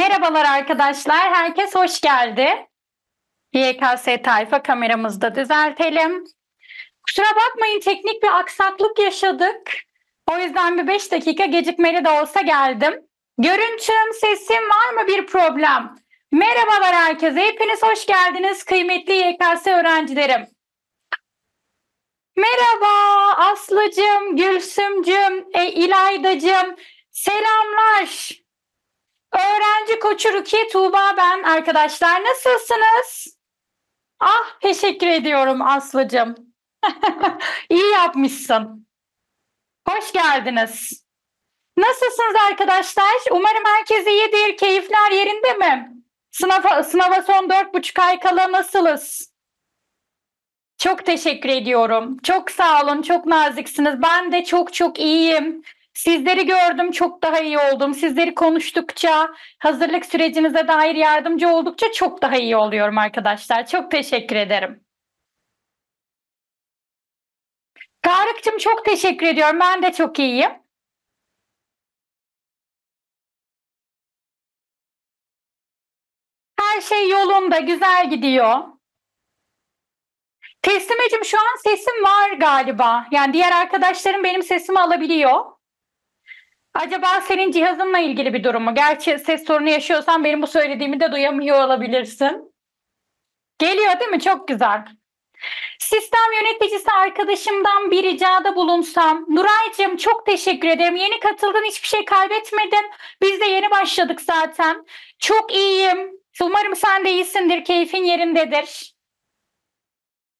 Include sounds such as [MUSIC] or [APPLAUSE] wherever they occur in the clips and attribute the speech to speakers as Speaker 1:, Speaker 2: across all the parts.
Speaker 1: Merhabalar arkadaşlar, herkes hoş geldi. YKS tayfa kameramızda düzeltelim. Kusura bakmayın teknik bir aksaklık yaşadık. O yüzden bir 5 dakika gecikmeli de olsa geldim. Görüntüm, sesim var mı bir problem? Merhabalar herkese, hepiniz hoş geldiniz kıymetli YKS öğrencilerim. Merhaba Aslı'cım, Gülsüm'cüm, e, İlayda'cım, selamlar. Öğrenci koçu Rukiye Tuğba ben arkadaşlar. Nasılsınız? Ah teşekkür ediyorum Aslı'cığım. [LAUGHS] İyi yapmışsın. Hoş geldiniz. Nasılsınız arkadaşlar? Umarım herkes iyidir. Keyifler yerinde mi? Sınava, sınava son dört buçuk ay kala nasılız? Çok teşekkür ediyorum. Çok sağ olun. Çok naziksiniz. Ben de çok çok iyiyim. Sizleri gördüm çok daha iyi oldum. Sizleri konuştukça, hazırlık sürecinize dair yardımcı oldukça çok daha iyi oluyorum arkadaşlar. Çok teşekkür ederim. Tarık'cığım çok teşekkür ediyorum. Ben de çok iyiyim. Her şey yolunda, güzel gidiyor. Teslimeciğim şu an sesim var galiba. Yani diğer arkadaşlarım benim sesimi alabiliyor. Acaba senin cihazınla ilgili bir durum mu? Gerçi ses sorunu yaşıyorsan benim bu söylediğimi de duyamıyor olabilirsin. Geliyor değil mi? Çok güzel. Sistem yöneticisi arkadaşımdan bir ricada bulunsam. Nuray'cığım çok teşekkür ederim. Yeni katıldın hiçbir şey kaybetmedin. Biz de yeni başladık zaten. Çok iyiyim. Umarım sen de iyisindir. Keyfin yerindedir.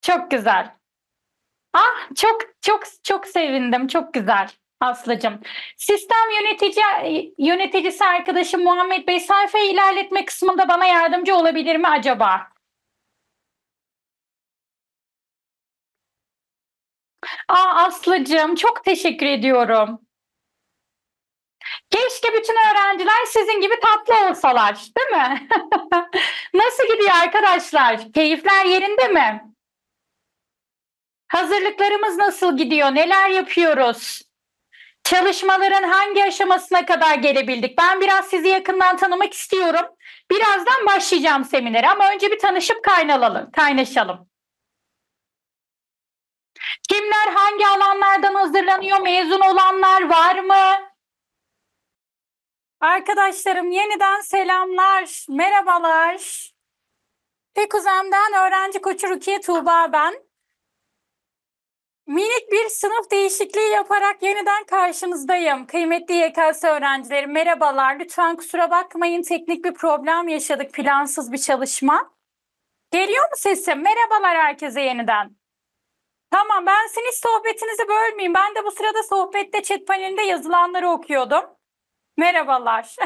Speaker 1: Çok güzel. Ah çok çok çok sevindim. Çok güzel. Aslıcığım. Sistem yönetici yöneticisi arkadaşım Muhammed Bey sayfayı ilerletme kısmında bana yardımcı olabilir mi acaba? Aa Aslıcığım çok teşekkür ediyorum. Keşke bütün öğrenciler sizin gibi tatlı olsalar, değil mi? [LAUGHS] Nasıl gidiyor arkadaşlar? Keyifler yerinde mi? Hazırlıklarımız nasıl gidiyor? Neler yapıyoruz? Çalışmaların hangi aşamasına kadar gelebildik? Ben biraz sizi yakından tanımak istiyorum. Birazdan başlayacağım seminere ama önce bir tanışıp kaynalalım, kaynaşalım. Kimler hangi alanlardan hazırlanıyor? Mezun olanlar var mı? Arkadaşlarım yeniden selamlar, merhabalar. Pekuzem'den öğrenci koçu Rukiye Tuğba ben. Minik bir sınıf değişikliği yaparak yeniden karşınızdayım. Kıymetli YKS öğrencileri merhabalar. Lütfen kusura bakmayın teknik bir problem yaşadık plansız bir çalışma. Geliyor mu sesim? Merhabalar herkese yeniden. Tamam ben sizin sohbetinizi bölmeyeyim. Ben de bu sırada sohbette chat panelinde yazılanları okuyordum. Merhabalar.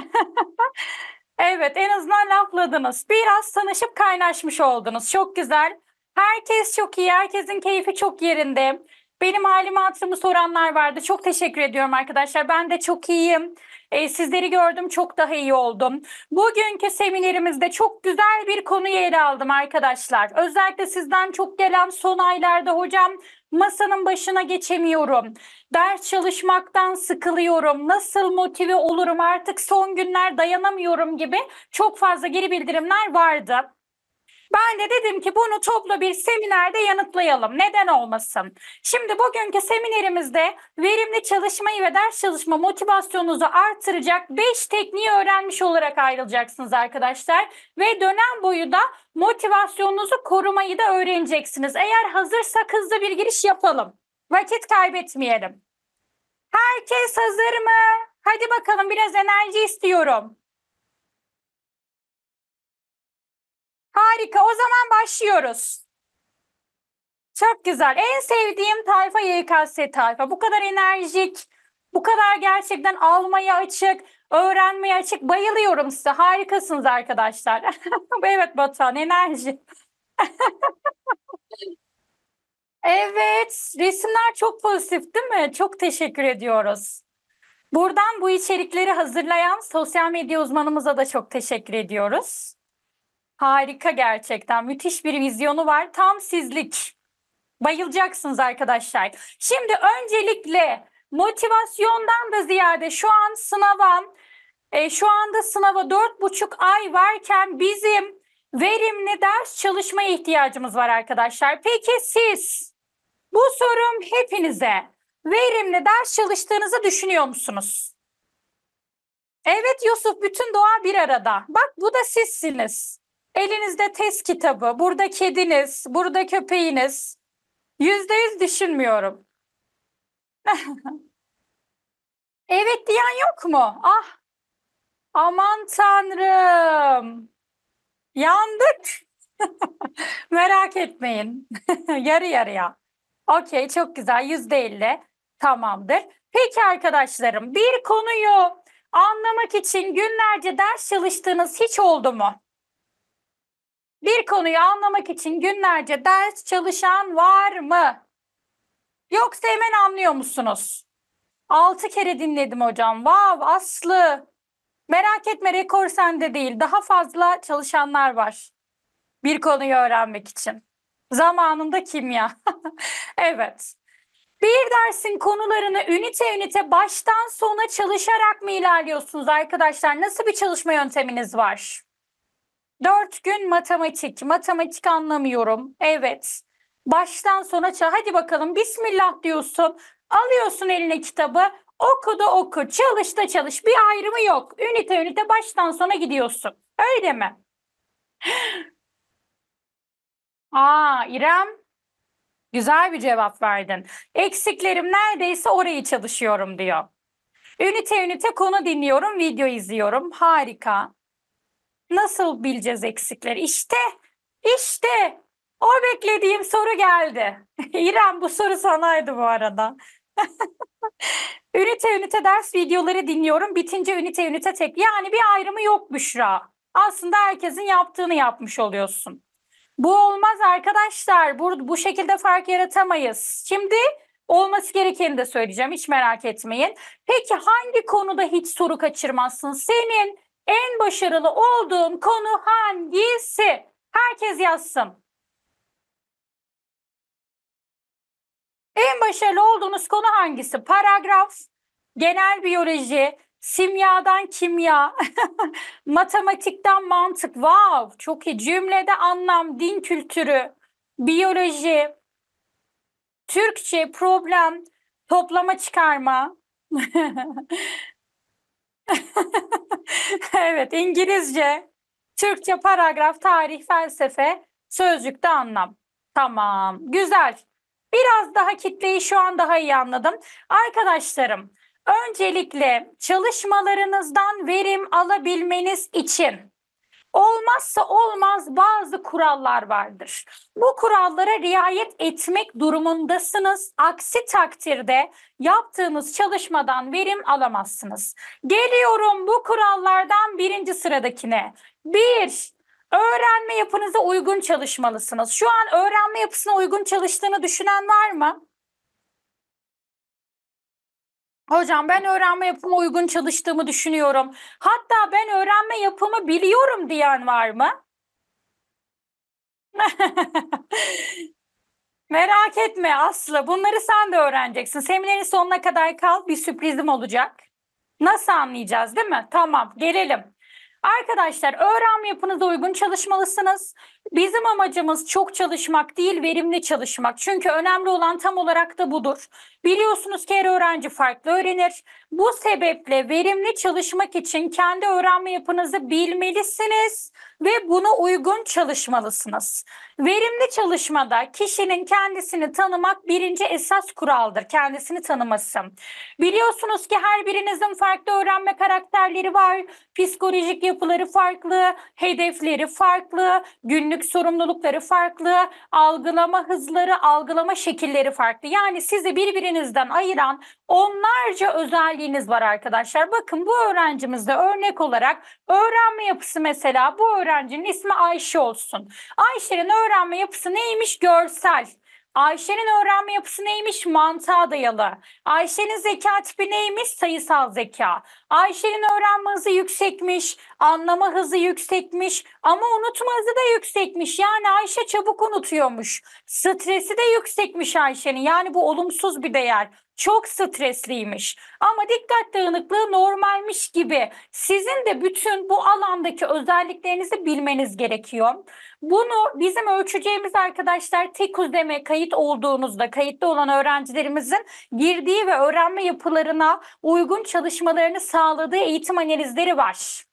Speaker 1: [LAUGHS] evet en azından lafladınız. Biraz tanışıp kaynaşmış oldunuz. Çok güzel. Herkes çok iyi, herkesin keyfi çok yerinde. Benim halimi hatırımı soranlar vardı. Çok teşekkür ediyorum arkadaşlar. Ben de çok iyiyim. E, sizleri gördüm çok daha iyi oldum. Bugünkü seminerimizde çok güzel bir konuya ele aldım arkadaşlar. Özellikle sizden çok gelen son aylarda hocam masanın başına geçemiyorum. Ders çalışmaktan sıkılıyorum. Nasıl motive olurum artık son günler dayanamıyorum gibi çok fazla geri bildirimler vardı. Ben de dedim ki bunu toplu bir seminerde yanıtlayalım. Neden olmasın? Şimdi bugünkü seminerimizde verimli çalışmayı ve ders çalışma motivasyonunuzu artıracak 5 tekniği öğrenmiş olarak ayrılacaksınız arkadaşlar. Ve dönem boyu da motivasyonunuzu korumayı da öğreneceksiniz. Eğer hazırsak hızlı bir giriş yapalım. Vakit kaybetmeyelim. Herkes hazır mı? Hadi bakalım biraz enerji istiyorum. Harika o zaman başlıyoruz. Çok güzel. En sevdiğim tayfa YKS tayfa. Bu kadar enerjik, bu kadar gerçekten almaya açık, öğrenmeye açık. Bayılıyorum size. Harikasınız arkadaşlar. [LAUGHS] evet Batuhan enerji. [LAUGHS] evet resimler çok pozitif değil mi? Çok teşekkür ediyoruz. Buradan bu içerikleri hazırlayan sosyal medya uzmanımıza da çok teşekkür ediyoruz. Harika gerçekten. Müthiş bir vizyonu var. Tam sizlik. Bayılacaksınız arkadaşlar. Şimdi öncelikle motivasyondan da ziyade şu an sınava, e, şu anda sınava dört buçuk ay varken bizim verimli ders çalışmaya ihtiyacımız var arkadaşlar. Peki siz bu sorum hepinize verimli ders çalıştığınızı düşünüyor musunuz? Evet Yusuf bütün doğa bir arada. Bak bu da sizsiniz. Elinizde test kitabı, burada kediniz, burada köpeğiniz. Yüzde yüz düşünmüyorum. [LAUGHS] evet diyen yok mu? Ah aman tanrım yandık. [LAUGHS] Merak etmeyin [LAUGHS] yarı yarıya. Okey çok güzel yüzde elli tamamdır. Peki arkadaşlarım bir konuyu anlamak için günlerce ders çalıştığınız hiç oldu mu? Bir konuyu anlamak için günlerce ders çalışan var mı? Yoksa hemen anlıyor musunuz? Altı kere dinledim hocam. Vav Aslı. Merak etme rekor sende değil. Daha fazla çalışanlar var. Bir konuyu öğrenmek için. Zamanında kimya. [LAUGHS] evet. Bir dersin konularını ünite ünite baştan sona çalışarak mı ilerliyorsunuz arkadaşlar? Nasıl bir çalışma yönteminiz var? Dört gün matematik. Matematik anlamıyorum. Evet. Baştan sona çal. Hadi bakalım Bismillah diyorsun. Alıyorsun eline kitabı. Oku da oku. Çalış da çalış. Bir ayrımı yok. Ünite ünite baştan sona gidiyorsun. Öyle mi? [GASPS] Aa İrem. Güzel bir cevap verdin. Eksiklerim neredeyse orayı çalışıyorum diyor. Ünite ünite konu dinliyorum, video izliyorum. Harika. Nasıl bileceğiz eksikleri? İşte, işte o beklediğim soru geldi. [LAUGHS] İrem bu soru sanaydı bu arada. [LAUGHS] ünite ünite ders videoları dinliyorum. Bitince ünite ünite tek. Yani bir ayrımı yok Büşra. Aslında herkesin yaptığını yapmış oluyorsun. Bu olmaz arkadaşlar. Bu, bu şekilde fark yaratamayız. Şimdi olması gerekeni de söyleyeceğim. Hiç merak etmeyin. Peki hangi konuda hiç soru kaçırmazsın? Senin en başarılı olduğum konu hangisi? Herkes yazsın. En başarılı olduğunuz konu hangisi? Paragraf, genel biyoloji, simyadan kimya, [LAUGHS] matematikten mantık. Wow, çok iyi. Cümlede anlam, din kültürü, biyoloji, Türkçe, problem, toplama çıkarma. [LAUGHS] [LAUGHS] evet İngilizce, Türkçe paragraf, tarih, felsefe, sözcükte anlam. Tamam güzel. Biraz daha kitleyi şu an daha iyi anladım. Arkadaşlarım öncelikle çalışmalarınızdan verim alabilmeniz için olmazsa olmaz bazı kurallar vardır. Bu kurallara riayet etmek durumundasınız. Aksi takdirde yaptığınız çalışmadan verim alamazsınız. Geliyorum bu kurallardan birinci sıradakine. Bir, öğrenme yapınıza uygun çalışmalısınız. Şu an öğrenme yapısına uygun çalıştığını düşünen var mı? Hocam ben öğrenme yapımı uygun çalıştığımı düşünüyorum. Hatta ben öğrenme yapımı biliyorum diyen var mı? [LAUGHS] Merak etme Aslı. Bunları sen de öğreneceksin. Seminerin sonuna kadar kal. Bir sürprizim olacak. Nasıl anlayacağız değil mi? Tamam gelelim. Arkadaşlar öğrenme yapınıza uygun çalışmalısınız. Bizim amacımız çok çalışmak değil, verimli çalışmak. Çünkü önemli olan tam olarak da budur. Biliyorsunuz ki her öğrenci farklı öğrenir. Bu sebeple verimli çalışmak için kendi öğrenme yapınızı bilmelisiniz ve buna uygun çalışmalısınız. Verimli çalışmada kişinin kendisini tanımak birinci esas kuraldır. Kendisini tanıması. Biliyorsunuz ki her birinizin farklı öğrenme karakterleri var, psikolojik yapıları farklı, hedefleri farklı, günlük yükümlülük sorumlulukları farklı, algılama hızları, algılama şekilleri farklı. Yani sizi birbirinizden ayıran onlarca özelliğiniz var arkadaşlar. Bakın bu öğrencimizde örnek olarak öğrenme yapısı mesela bu öğrencinin ismi Ayşe olsun. Ayşe'nin öğrenme yapısı neymiş? Görsel. Ayşe'nin öğrenme yapısı neymiş? Mantığa dayalı. Ayşe'nin zeka tipi neymiş? Sayısal zeka. Ayşe'nin öğrenme hızı yüksekmiş, anlama hızı yüksekmiş ama unutma hızı da yüksekmiş. Yani Ayşe çabuk unutuyormuş. Stresi de yüksekmiş Ayşe'nin. Yani bu olumsuz bir değer çok stresliymiş ama dikkat dağınıklığı normalmiş gibi sizin de bütün bu alandaki özelliklerinizi bilmeniz gerekiyor. Bunu bizim ölçeceğimiz arkadaşlar tek uzeme kayıt olduğunuzda kayıtlı olan öğrencilerimizin girdiği ve öğrenme yapılarına uygun çalışmalarını sağladığı eğitim analizleri var.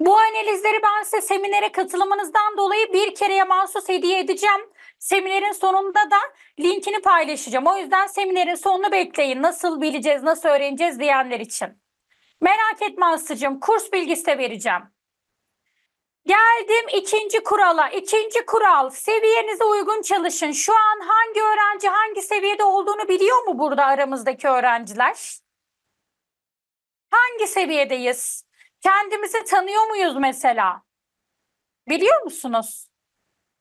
Speaker 1: Bu analizleri ben size seminere katılımınızdan dolayı bir kereye mahsus hediye edeceğim. Seminerin sonunda da linkini paylaşacağım. O yüzden seminerin sonunu bekleyin. Nasıl bileceğiz, nasıl öğreneceğiz diyenler için. Merak etme Aslı'cığım kurs bilgisi de vereceğim. Geldim ikinci kurala. İkinci kural seviyenize uygun çalışın. Şu an hangi öğrenci hangi seviyede olduğunu biliyor mu burada aramızdaki öğrenciler? Hangi seviyedeyiz? Kendimizi tanıyor muyuz mesela? Biliyor musunuz?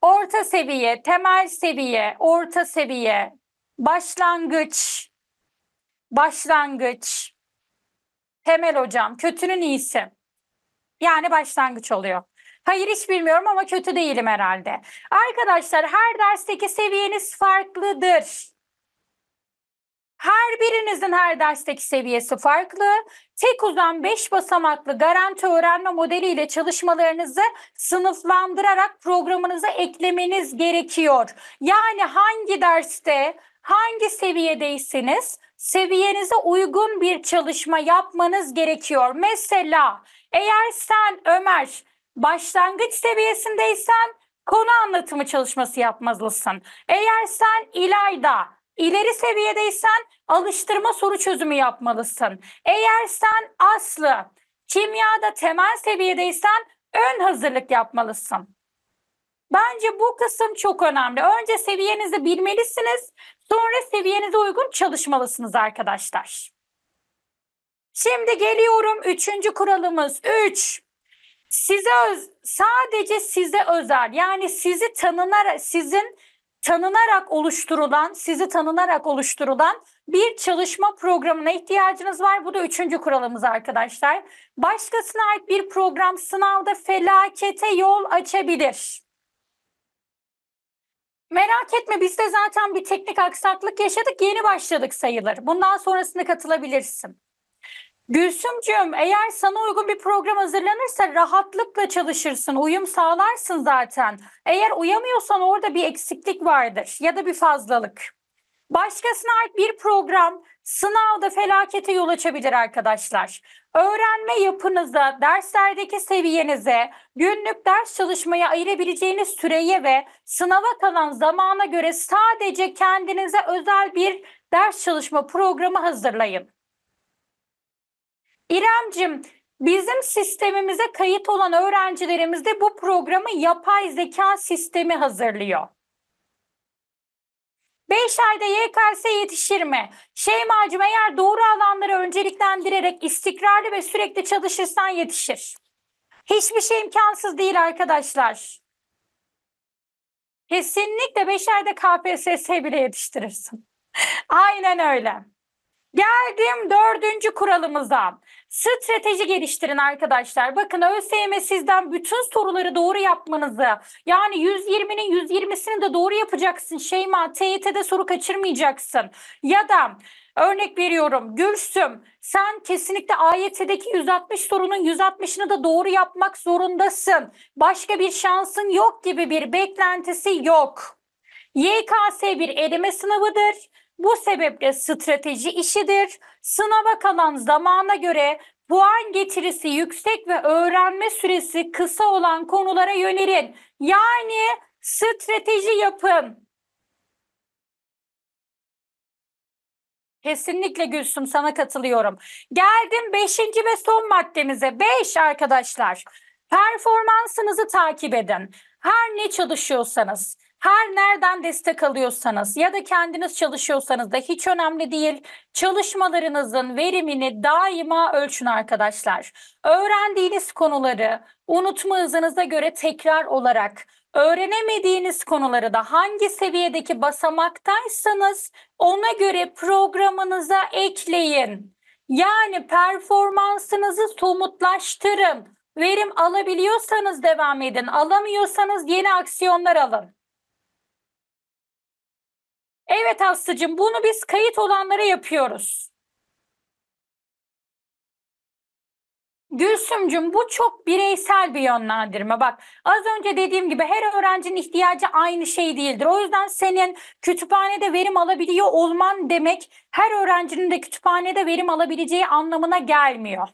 Speaker 1: orta seviye, temel seviye, orta seviye, başlangıç, başlangıç, temel hocam, kötünün iyisi. Yani başlangıç oluyor. Hayır hiç bilmiyorum ama kötü değilim herhalde. Arkadaşlar her dersteki seviyeniz farklıdır. Her birinizin her dersteki seviyesi farklı. Tek uzan 5 basamaklı garanti öğrenme modeliyle çalışmalarınızı sınıflandırarak programınıza eklemeniz gerekiyor. Yani hangi derste, hangi seviyedeyseniz seviyenize uygun bir çalışma yapmanız gerekiyor. Mesela eğer sen Ömer başlangıç seviyesindeysen konu anlatımı çalışması yapmalısın. Eğer sen İlayda İleri seviyedeysen alıştırma soru çözümü yapmalısın. Eğer sen aslı, kimyada temel seviyedeysen ön hazırlık yapmalısın. Bence bu kısım çok önemli. Önce seviyenizi bilmelisiniz. Sonra seviyenize uygun çalışmalısınız arkadaşlar. Şimdi geliyorum üçüncü kuralımız. Üç. Size öz, sadece size özel yani sizi tanınarak sizin tanınarak oluşturulan, sizi tanınarak oluşturulan bir çalışma programına ihtiyacınız var. Bu da üçüncü kuralımız arkadaşlar. Başkasına ait bir program sınavda felakete yol açabilir. Merak etme biz de zaten bir teknik aksaklık yaşadık. Yeni başladık sayılır. Bundan sonrasında katılabilirsin. Gülsümcüğüm eğer sana uygun bir program hazırlanırsa rahatlıkla çalışırsın, uyum sağlarsın zaten. Eğer uyamıyorsan orada bir eksiklik vardır ya da bir fazlalık. Başkasına ait bir program sınavda felakete yol açabilir arkadaşlar. Öğrenme yapınıza, derslerdeki seviyenize, günlük ders çalışmaya ayırabileceğiniz süreye ve sınava kalan zamana göre sadece kendinize özel bir ders çalışma programı hazırlayın. İremcim bizim sistemimize kayıt olan öğrencilerimiz de bu programı yapay zeka sistemi hazırlıyor. 5 ayda YKS yetişir mi? Şeymacım eğer doğru alanları önceliklendirerek istikrarlı ve sürekli çalışırsan yetişir. Hiçbir şey imkansız değil arkadaşlar. Kesinlikle 5 ayda KPSS bile yetiştirirsin. [LAUGHS] Aynen öyle. Geldim dördüncü kuralımıza. Strateji geliştirin arkadaşlar. Bakın ÖSYM sizden bütün soruları doğru yapmanızı yani 120'nin 120'sini de doğru yapacaksın Şeyma. TYT'de soru kaçırmayacaksın. Ya da örnek veriyorum Gülsüm sen kesinlikle AYT'deki 160 sorunun 160'ını da doğru yapmak zorundasın. Başka bir şansın yok gibi bir beklentisi yok. YKS bir erime sınavıdır bu sebeple strateji işidir. Sınava kalan zamana göre puan getirisi yüksek ve öğrenme süresi kısa olan konulara yönelin. Yani strateji yapın. Kesinlikle Gülsüm sana katılıyorum. Geldim beşinci ve son maddemize. Beş arkadaşlar. Performansınızı takip edin. Her ne çalışıyorsanız. Her nereden destek alıyorsanız ya da kendiniz çalışıyorsanız da hiç önemli değil. Çalışmalarınızın verimini daima ölçün arkadaşlar. Öğrendiğiniz konuları unutma hızınıza göre tekrar olarak öğrenemediğiniz konuları da hangi seviyedeki basamaktaysanız ona göre programınıza ekleyin. Yani performansınızı somutlaştırın. Verim alabiliyorsanız devam edin, alamıyorsanız yeni aksiyonlar alın. Evet Aslı'cığım bunu biz kayıt olanlara yapıyoruz. Gülsümcüm bu çok bireysel bir yönlendirme. Bak az önce dediğim gibi her öğrencinin ihtiyacı aynı şey değildir. O yüzden senin kütüphanede verim alabiliyor olman demek her öğrencinin de kütüphanede verim alabileceği anlamına gelmiyor.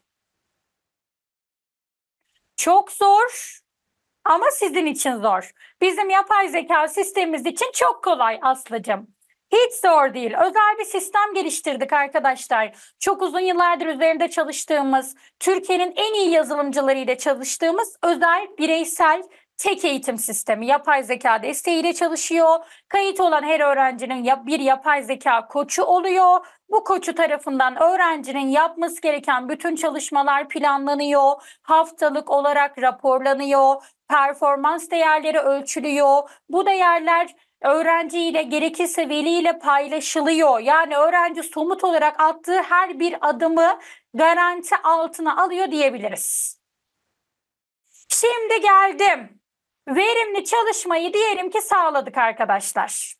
Speaker 1: Çok zor ama sizin için zor. Bizim yapay zeka sistemimiz için çok kolay Aslı'cığım. Hiç zor değil. Özel bir sistem geliştirdik arkadaşlar. Çok uzun yıllardır üzerinde çalıştığımız, Türkiye'nin en iyi yazılımcılarıyla çalıştığımız özel bireysel tek eğitim sistemi yapay zeka desteğiyle çalışıyor. Kayıt olan her öğrencinin bir yapay zeka koçu oluyor. Bu koçu tarafından öğrencinin yapması gereken bütün çalışmalar planlanıyor. Haftalık olarak raporlanıyor. Performans değerleri ölçülüyor. Bu değerler öğrenciyle gerekirse veliyle paylaşılıyor. Yani öğrenci somut olarak attığı her bir adımı garanti altına alıyor diyebiliriz. Şimdi geldim. Verimli çalışmayı diyelim ki sağladık arkadaşlar.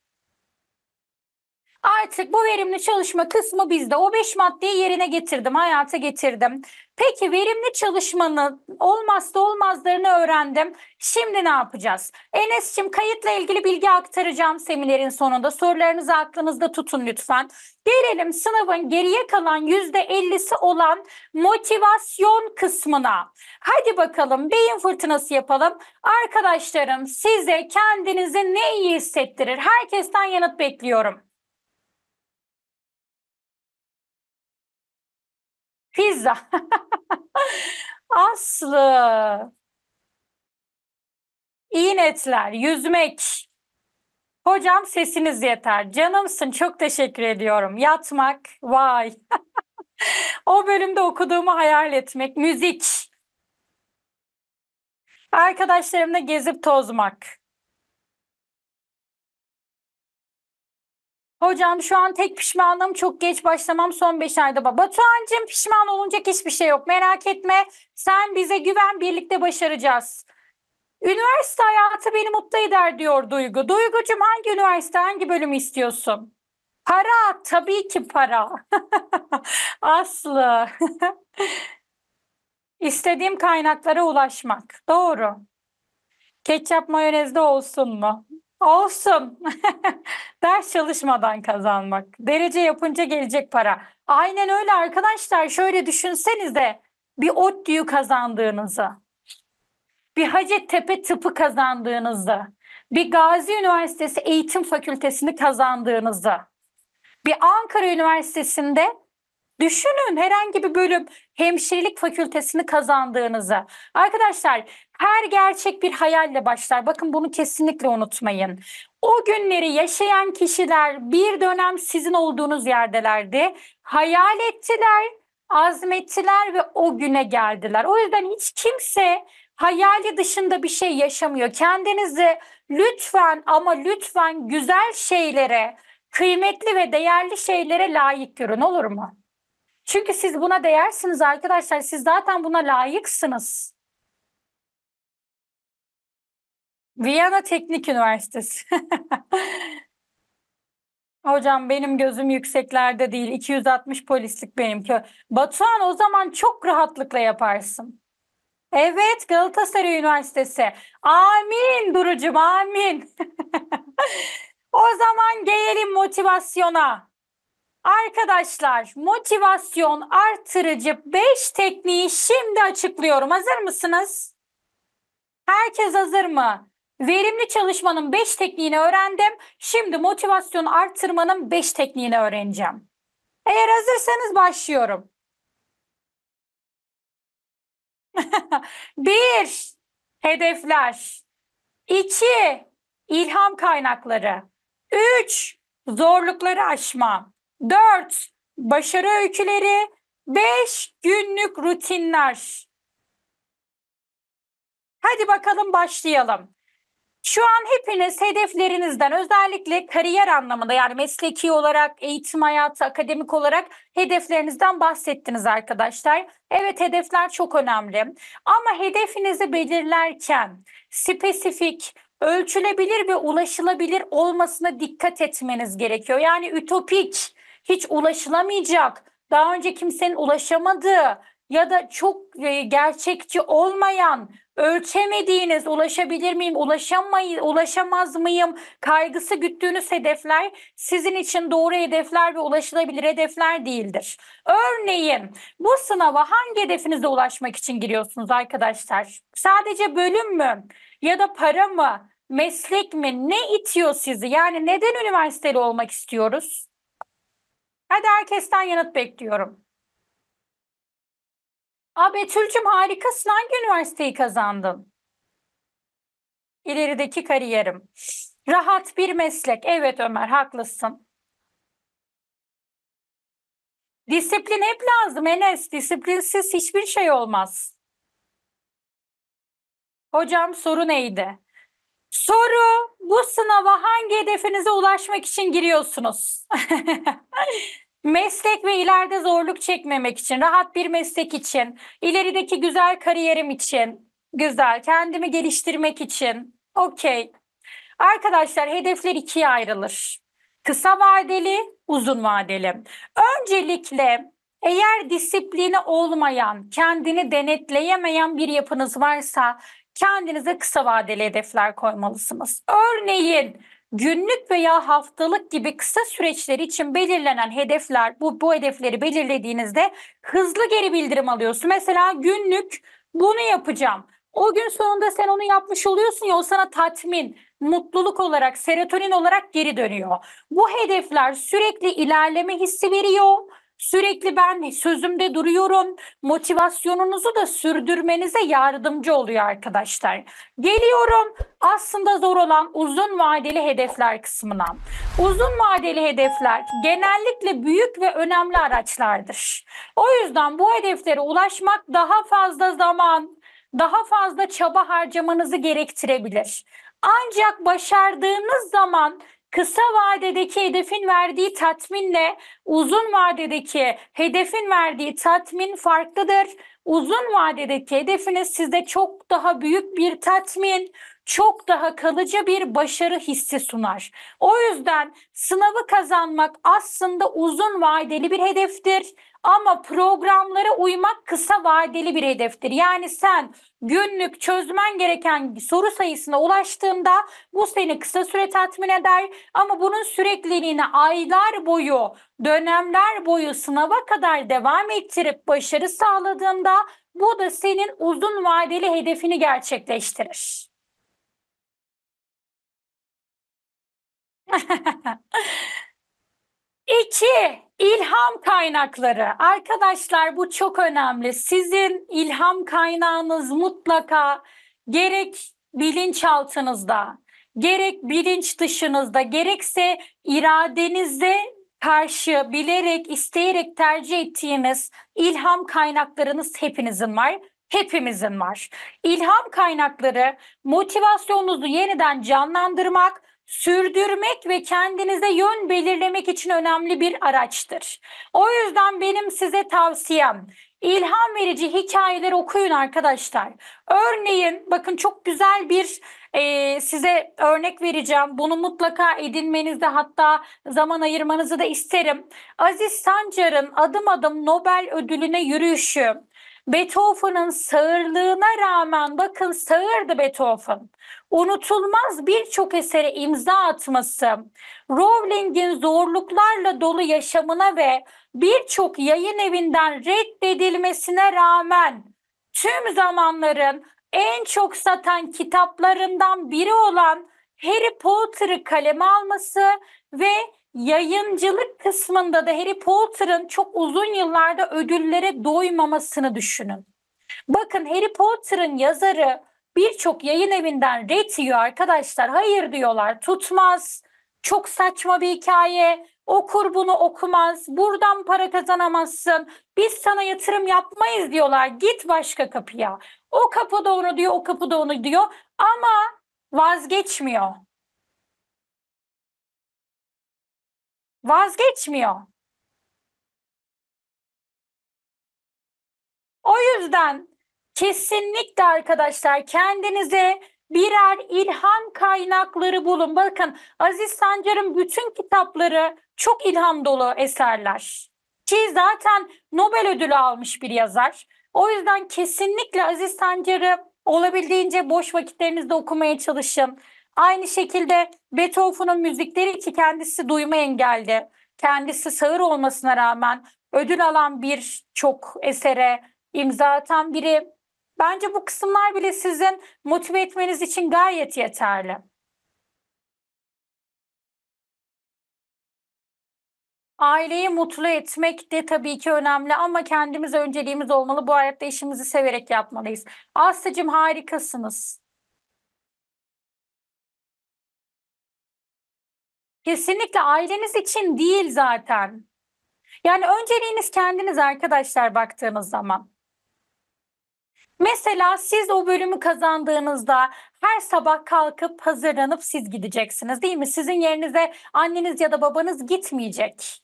Speaker 1: Artık bu verimli çalışma kısmı bizde. O beş maddeyi yerine getirdim, hayata getirdim. Peki verimli çalışmanın olmazsa olmazlarını öğrendim. Şimdi ne yapacağız? Enes'cim kayıtla ilgili bilgi aktaracağım seminerin sonunda. Sorularınızı aklınızda tutun lütfen. Gelelim sınavın geriye kalan yüzde elli'si olan motivasyon kısmına. Hadi bakalım beyin fırtınası yapalım. Arkadaşlarım size kendinizi ne iyi hissettirir? Herkesten yanıt bekliyorum. Pizza. [LAUGHS] Aslı. İyi yüzmek. Hocam sesiniz yeter. Canımsın çok teşekkür ediyorum. Yatmak, vay. [LAUGHS] o bölümde okuduğumu hayal etmek, müzik. Arkadaşlarımla gezip tozmak. Hocam şu an tek pişmanlığım çok geç başlamam son 5 ayda. Batuhan'cığım pişman olunacak hiçbir şey yok. Merak etme. Sen bize güven birlikte başaracağız. Üniversite hayatı beni mutlu eder diyor Duygu. Duygucuğum hangi üniversite hangi bölümü istiyorsun? Para tabii ki para. [LAUGHS] Aslı. [LAUGHS] İstediğim kaynaklara ulaşmak. Doğru. Ketçap mayonezde olsun mu? Olsun. [LAUGHS] Ders çalışmadan kazanmak. Derece yapınca gelecek para. Aynen öyle arkadaşlar. Şöyle düşünsenize bir ot diyu kazandığınızı, bir Hacettepe tıpı kazandığınızı, bir Gazi Üniversitesi Eğitim Fakültesini kazandığınızı, bir Ankara Üniversitesi'nde Düşünün herhangi bir bölüm hemşirelik fakültesini kazandığınızı. Arkadaşlar her gerçek bir hayalle başlar. Bakın bunu kesinlikle unutmayın. O günleri yaşayan kişiler bir dönem sizin olduğunuz yerdelerdi. Hayal ettiler, azmettiler ve o güne geldiler. O yüzden hiç kimse hayali dışında bir şey yaşamıyor. Kendinizi lütfen ama lütfen güzel şeylere, kıymetli ve değerli şeylere layık görün olur mu? Çünkü siz buna değersiniz arkadaşlar. Siz zaten buna layıksınız. Viyana Teknik Üniversitesi. [LAUGHS] Hocam benim gözüm yükseklerde değil. 260 polislik benimki. Batuhan o zaman çok rahatlıkla yaparsın. Evet Galatasaray Üniversitesi. Amin Durucum amin. [LAUGHS] o zaman gelelim motivasyona. Arkadaşlar motivasyon artırıcı 5 tekniği şimdi açıklıyorum. Hazır mısınız? Herkes hazır mı? Verimli çalışmanın 5 tekniğini öğrendim. Şimdi motivasyon artırmanın 5 tekniğini öğreneceğim. Eğer hazırsanız başlıyorum. [LAUGHS] Bir, hedefler. İki, ilham kaynakları. Üç, zorlukları aşma. 4. Başarı öyküleri. 5. Günlük rutinler. Hadi bakalım başlayalım. Şu an hepiniz hedeflerinizden özellikle kariyer anlamında yani mesleki olarak, eğitim hayatı, akademik olarak hedeflerinizden bahsettiniz arkadaşlar. Evet hedefler çok önemli ama hedefinizi belirlerken spesifik, ölçülebilir ve ulaşılabilir olmasına dikkat etmeniz gerekiyor. Yani ütopik, hiç ulaşılamayacak, daha önce kimsenin ulaşamadığı ya da çok e, gerçekçi olmayan, ölçemediğiniz ulaşabilir miyim, ulaşamay ulaşamaz mıyım kaygısı güttüğünüz hedefler sizin için doğru hedefler ve ulaşılabilir hedefler değildir. Örneğin bu sınava hangi hedefinize ulaşmak için giriyorsunuz arkadaşlar? Sadece bölüm mü ya da para mı, meslek mi ne itiyor sizi? Yani neden üniversiteli olmak istiyoruz? Hadi herkesten yanıt bekliyorum. A Betül'cüm harikasın. Hangi üniversiteyi kazandın? İlerideki kariyerim. Rahat bir meslek. Evet Ömer haklısın. Disiplin hep lazım Enes. Disiplinsiz hiçbir şey olmaz. Hocam soru neydi? Soru bu sınava hangi hedefinize ulaşmak için giriyorsunuz? [LAUGHS] Meslek ve ileride zorluk çekmemek için, rahat bir meslek için, ilerideki güzel kariyerim için, güzel, kendimi geliştirmek için. Okey. Arkadaşlar hedefler ikiye ayrılır. Kısa vadeli, uzun vadeli. Öncelikle eğer disiplini olmayan, kendini denetleyemeyen bir yapınız varsa kendinize kısa vadeli hedefler koymalısınız. Örneğin günlük veya haftalık gibi kısa süreçler için belirlenen hedefler bu bu hedefleri belirlediğinizde hızlı geri bildirim alıyorsun. Mesela günlük bunu yapacağım. O gün sonunda sen onu yapmış oluyorsun ya o sana tatmin, mutluluk olarak, serotonin olarak geri dönüyor. Bu hedefler sürekli ilerleme hissi veriyor Sürekli ben sözümde duruyorum. Motivasyonunuzu da sürdürmenize yardımcı oluyor arkadaşlar. Geliyorum aslında zor olan uzun vadeli hedefler kısmına. Uzun vadeli hedefler genellikle büyük ve önemli araçlardır. O yüzden bu hedeflere ulaşmak daha fazla zaman, daha fazla çaba harcamanızı gerektirebilir. Ancak başardığınız zaman kısa vadedeki hedefin verdiği tatminle uzun vadedeki hedefin verdiği tatmin farklıdır. Uzun vadedeki hedefiniz sizde çok daha büyük bir tatmin, çok daha kalıcı bir başarı hissi sunar. O yüzden sınavı kazanmak aslında uzun vadeli bir hedeftir ama programlara uymak kısa vadeli bir hedeftir. Yani sen günlük çözmen gereken soru sayısına ulaştığında bu seni kısa süre tatmin eder ama bunun sürekliliğini aylar boyu, dönemler boyu sınava kadar devam ettirip başarı sağladığında bu da senin uzun vadeli hedefini gerçekleştirir. [LAUGHS] İki, ilham kaynakları. Arkadaşlar bu çok önemli. Sizin ilham kaynağınız mutlaka gerek bilinçaltınızda, gerek bilinç dışınızda, gerekse iradenizde karşı bilerek, isteyerek tercih ettiğiniz ilham kaynaklarınız hepinizin var hepimizin var. İlham kaynakları motivasyonunuzu yeniden canlandırmak, sürdürmek ve kendinize yön belirlemek için önemli bir araçtır. O yüzden benim size tavsiyem ilham verici hikayeler okuyun arkadaşlar. Örneğin bakın çok güzel bir e, size örnek vereceğim. Bunu mutlaka edinmenizde hatta zaman ayırmanızı da isterim. Aziz Sancar'ın adım adım Nobel ödülüne yürüyüşü Beethoven'ın sağırlığına rağmen bakın sağırdı Beethoven. Unutulmaz birçok esere imza atması, Rowling'in zorluklarla dolu yaşamına ve birçok yayın evinden reddedilmesine rağmen tüm zamanların en çok satan kitaplarından biri olan Harry Potter'ı kaleme alması ve yayıncılık kısmında da Harry Potter'ın çok uzun yıllarda ödüllere doymamasını düşünün. Bakın Harry Potter'ın yazarı birçok yayın evinden ret yiyor arkadaşlar. Hayır diyorlar tutmaz, çok saçma bir hikaye, okur bunu okumaz, buradan para kazanamazsın, biz sana yatırım yapmayız diyorlar. Git başka kapıya. O kapıda onu diyor, o kapıda onu diyor ama vazgeçmiyor. vazgeçmiyor. O yüzden kesinlikle arkadaşlar kendinize birer ilham kaynakları bulun. Bakın Aziz Sancar'ın bütün kitapları çok ilham dolu eserler. Ki zaten Nobel ödülü almış bir yazar. O yüzden kesinlikle Aziz Sancar'ı olabildiğince boş vakitlerinizde okumaya çalışın. Aynı şekilde Beethoven'ın müzikleri ki kendisi duyma engelli, kendisi sağır olmasına rağmen ödül alan bir çok esere imza atan biri. Bence bu kısımlar bile sizin motive etmeniz için gayet yeterli. Aileyi mutlu etmek de tabii ki önemli ama kendimiz önceliğimiz olmalı. Bu hayatta işimizi severek yapmalıyız. Aslı'cığım harikasınız. Kesinlikle aileniz için değil zaten. Yani önceliğiniz kendiniz arkadaşlar baktığınız zaman. Mesela siz o bölümü kazandığınızda her sabah kalkıp hazırlanıp siz gideceksiniz değil mi? Sizin yerinize anneniz ya da babanız gitmeyecek.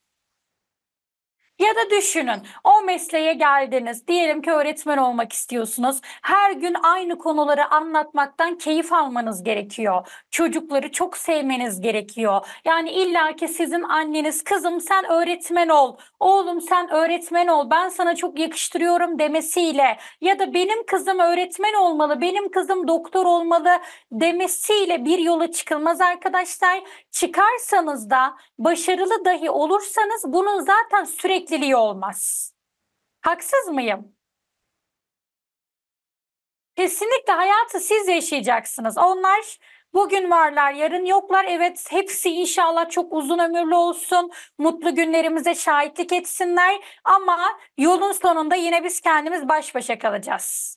Speaker 1: Ya da düşünün o mesleğe geldiniz. Diyelim ki öğretmen olmak istiyorsunuz. Her gün aynı konuları anlatmaktan keyif almanız gerekiyor. Çocukları çok sevmeniz gerekiyor. Yani illa ki sizin anneniz kızım sen öğretmen ol. Oğlum sen öğretmen ol. Ben sana çok yakıştırıyorum demesiyle ya da benim kızım öğretmen olmalı. Benim kızım doktor olmalı demesiyle bir yola çıkılmaz arkadaşlar. Çıkarsanız da başarılı dahi olursanız bunun zaten sürekli emekliliği olmaz. Haksız mıyım? Kesinlikle hayatı siz yaşayacaksınız. Onlar bugün varlar, yarın yoklar. Evet hepsi inşallah çok uzun ömürlü olsun. Mutlu günlerimize şahitlik etsinler. Ama yolun sonunda yine biz kendimiz baş başa kalacağız.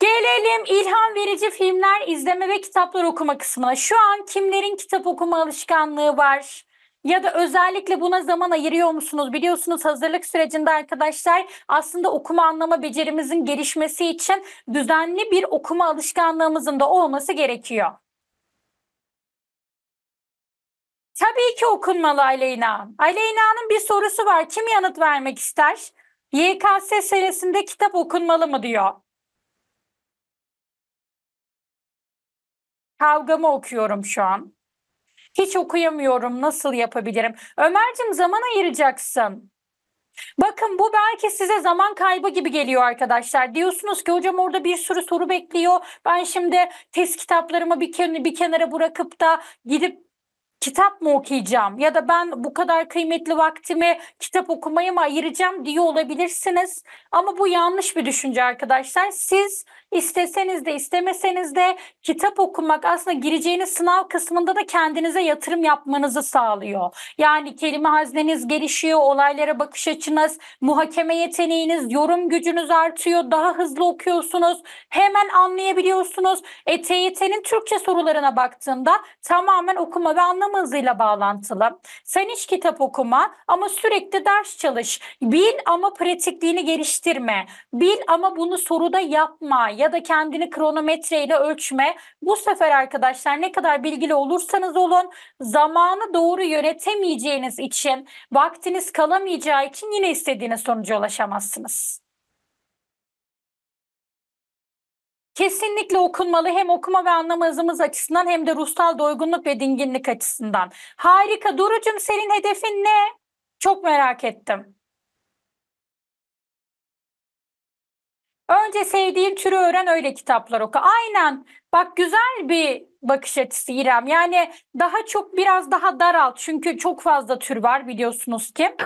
Speaker 1: Gelelim ilham verici filmler izleme ve kitaplar okuma kısmına. Şu an kimlerin kitap okuma alışkanlığı var? Ya da özellikle buna zaman ayırıyor musunuz? Biliyorsunuz hazırlık sürecinde arkadaşlar aslında okuma anlama becerimizin gelişmesi için düzenli bir okuma alışkanlığımızın da olması gerekiyor. Tabii ki okunmalı Aleyna. Aleyna'nın bir sorusu var. Kim yanıt vermek ister? YKS senesinde kitap okunmalı mı diyor. Kavgamı okuyorum şu an. Hiç okuyamıyorum. Nasıl yapabilirim? Ömer'cim zaman ayıracaksın. Bakın bu belki size zaman kaybı gibi geliyor arkadaşlar. Diyorsunuz ki hocam orada bir sürü soru bekliyor. Ben şimdi test kitaplarımı bir, ken bir kenara bırakıp da gidip kitap mı okuyacağım ya da ben bu kadar kıymetli vaktimi kitap okumaya mı ayıracağım diye olabilirsiniz. Ama bu yanlış bir düşünce arkadaşlar. Siz isteseniz de istemeseniz de kitap okumak aslında gireceğiniz sınav kısmında da kendinize yatırım yapmanızı sağlıyor. Yani kelime hazneniz gelişiyor, olaylara bakış açınız, muhakeme yeteneğiniz, yorum gücünüz artıyor, daha hızlı okuyorsunuz, hemen anlayabiliyorsunuz. E, TYT'nin Türkçe sorularına baktığımda tamamen okuma ve anlam yaşam bağlantılı. Sen hiç kitap okuma ama sürekli ders çalış. Bil ama pratikliğini geliştirme. Bil ama bunu soruda yapma ya da kendini kronometreyle ölçme. Bu sefer arkadaşlar ne kadar bilgili olursanız olun zamanı doğru yönetemeyeceğiniz için vaktiniz kalamayacağı için yine istediğiniz sonuca ulaşamazsınız. Kesinlikle okunmalı hem okuma ve anlama hızımız açısından hem de ruhsal doygunluk ve dinginlik açısından. Harika. Duru'cum senin hedefin ne? Çok merak ettim. Önce sevdiğim türü öğren öyle kitaplar oku. Aynen. Bak güzel bir bakış açısı İrem. Yani daha çok biraz daha daralt. Çünkü çok fazla tür var biliyorsunuz ki